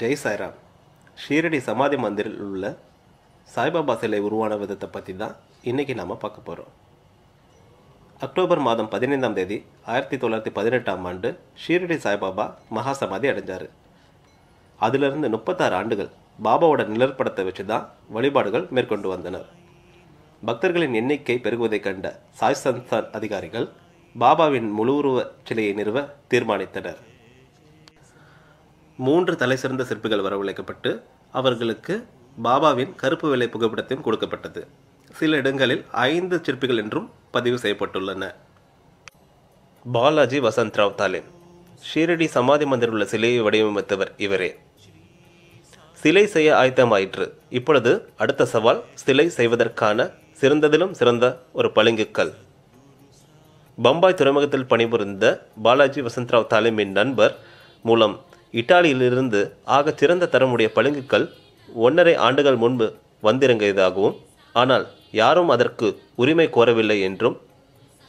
ஜெய் சாய்ராம் ஷீரடி சமாதி மந்திரில் உள்ள சாய்பாபா சிலை உருவான விதத்தை பற்றி தான் இன்றைக்கி நாம் பார்க்க போகிறோம் அக்டோபர் மாதம் பதினைந்தாம் தேதி ஆயிரத்தி தொள்ளாயிரத்தி பதினெட்டாம் ஆண்டு ஷீரடி சாய்பாபா மகா சமாதி அடைஞ்சார் அதிலிருந்து முப்பத்தாறு ஆண்டுகள் பாபாவோட நிழற்படத்தை வச்சு தான் வழிபாடுகள் மேற்கொண்டு வந்தனர் பக்தர்களின் எண்ணிக்கை பெருகுவதைக் கண்ட சாய் சந்தான் அதிகாரிகள் பாபாவின் முழு உருவ சிலையை நிறுவ தீர்மானித்தனர் மூன்று தலை சிறந்த சிற்பிகள் வரவழைக்கப்பட்டு அவர்களுக்கு பாபாவின் கருப்பு விலை புகைப்படத்தையும் கொடுக்கப்பட்டது சில இடங்களில் ஐந்து சிற்பிகள் என்றும் பதிவு செய்யப்பட்டுள்ளன பாலாஜி வசந்த்ராவ் தாலின் ஷீரடி சமாதி மந்திரில் உள்ள சிலையை வடிவமைத்தவர் இவரே சிலை செய்ய ஆயத்தமாயிற்று இப்பொழுது அடுத்த சவால் சிலை செய்வதற்கான சிறந்ததிலும் சிறந்த ஒரு பளிங்குக்கல் பம்பாய் துறைமுகத்தில் பணிபுரிந்த பாலாஜி வசந்த்ராவ் தாலிமின் நண்பர் மூலம் இட்டாலியிலிருந்து ஆக சிறந்த தரமுடைய பளிங்குக்கல் ஒன்றரை ஆண்டுகள் முன்பு வந்திறங்கியதாகவும் ஆனால் யாரும் அதற்கு உரிமை கோரவில்லை என்றும்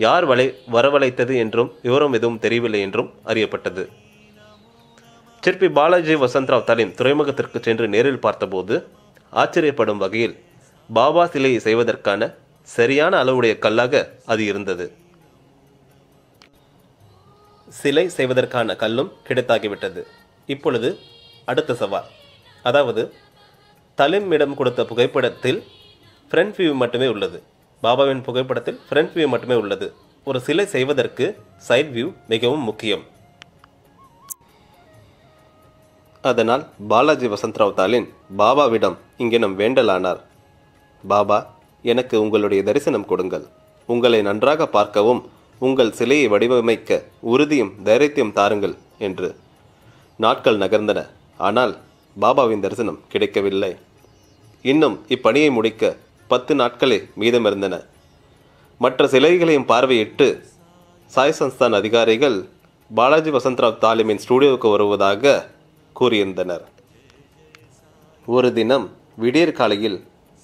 யார் வலை வரவழைத்தது என்றும் விவரம் எதுவும் தெரியவில்லை என்றும் அறியப்பட்டது சிற்பி பாலாஜி வசந்தராவ் தலின் துறைமுகத்திற்கு சென்று நேரில் பார்த்தபோது ஆச்சரியப்படும் வகையில் பாபா சிலையை செய்வதற்கான சரியான அளவுடைய கல்லாக அது இருந்தது சிலை செய்வதற்கான கல்லும் கிடைத்தாகிவிட்டது இப்பொழுது அடுத்த சவால் அதாவது தலிமிடம் கொடுத்த புகைப்படத்தில் ஃப்ரண்ட் வியூ மட்டுமே உள்ளது பாபாவின் புகைப்படத்தில் ஃப்ரண்ட் வியூ மட்டுமே உள்ளது ஒரு சிலை செய்வதற்கு சைட் வியூ மிகவும் முக்கியம் அதனால் பாலாஜி வசந்தராவ் தாலின் பாபாவிடம் இங்கே நம் வேண்டலானார் பாபா எனக்கு உங்களுடைய தரிசனம் கொடுங்கள் உங்களை நன்றாக பார்க்கவும் உங்கள் சிலையை வடிவமைக்க உறுதியும் தைரியத்தையும் தாருங்கள் என்று நாட்கள் நகர்ந்தன ஆனால் பாபாவின் தரிசனம் கிடைக்கவில்லை இன்னும் இப்பணியை முடிக்க பத்து நாட்களே மீதமிருந்தன மற்ற சிலைகளையும் பார்வையிட்டு சாய் சன்ஸ்தான் அதிகாரிகள் பாலாஜி வசந்தராவ் தாலிமின் ஸ்டூடியோவுக்கு வருவதாக கூறியிருந்தனர் ஒரு தினம் விடியற் காலையில்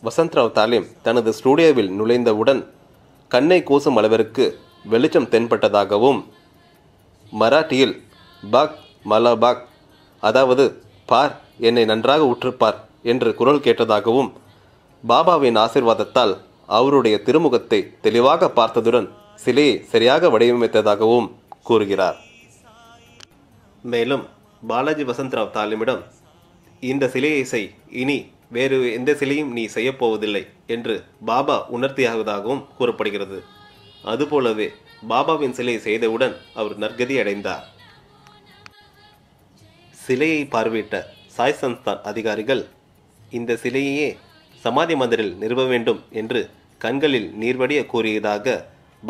வசந்தராவ் தாலிம் தனது ஸ்டூடியோவில் நுழைந்தவுடன் கண்ணை கூசும் அளவிற்கு வெளிச்சம் தென்பட்டதாகவும் மராட்டியில் பாக் மலபக் அதாவது பார் என்னை நன்றாக உற்றுப்பார் என்று குரல் கேட்டதாகவும் பாபாவின் ஆசிர்வாதத்தால் அவருடைய திருமுகத்தை தெளிவாக பார்த்ததுடன் சிலையை சரியாக வடிவமைத்ததாகவும் கூறுகிறார் மேலும் பாலாஜி வசந்தராவ் தாலிமிடம் இந்த சிலையை செய் இனி வேறு எந்த சிலையும் நீ செய்யப்போவதில்லை என்று பாபா உணர்த்தியாகுவதாகவும் கூறப்படுகிறது அதுபோலவே பாபாவின் சிலையை செய்தவுடன் அவர் நற்கதி அடைந்தார் சிலையை பார்வையிட்ட சாய் சன்ஸ்தான் அதிகாரிகள் இந்த சிலையையே சமாதி மந்திரில் நிறுவ வேண்டும் என்று கண்களில் நீர்வடிய கூறியதாக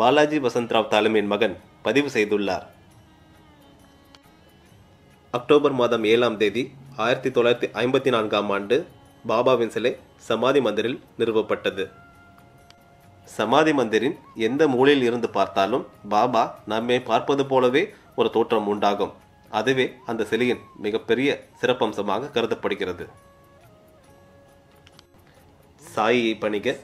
பாலாஜி வசந்த்ராவ் தலைமையின் மகன் பதிவு செய்துள்ளார் அக்டோபர் மாதம் ஏழாம் தேதி ஆயிரத்தி தொள்ளாயிரத்தி ஐம்பத்தி நான்காம் ஆண்டு பாபாவின் சிலை சமாதி மந்திரில் நிறுவப்பட்டது சமாதி மந்திரின் எந்த மூலையில் இருந்து பார்த்தாலும் பாபா நம்மை பார்ப்பது போலவே ஒரு தோற்றம் உண்டாகும் அதுவே அந்த சிலையின் மிகப்பெரிய சிறப்பம்சமாக கருதப்படுகிறது சாயை பணிக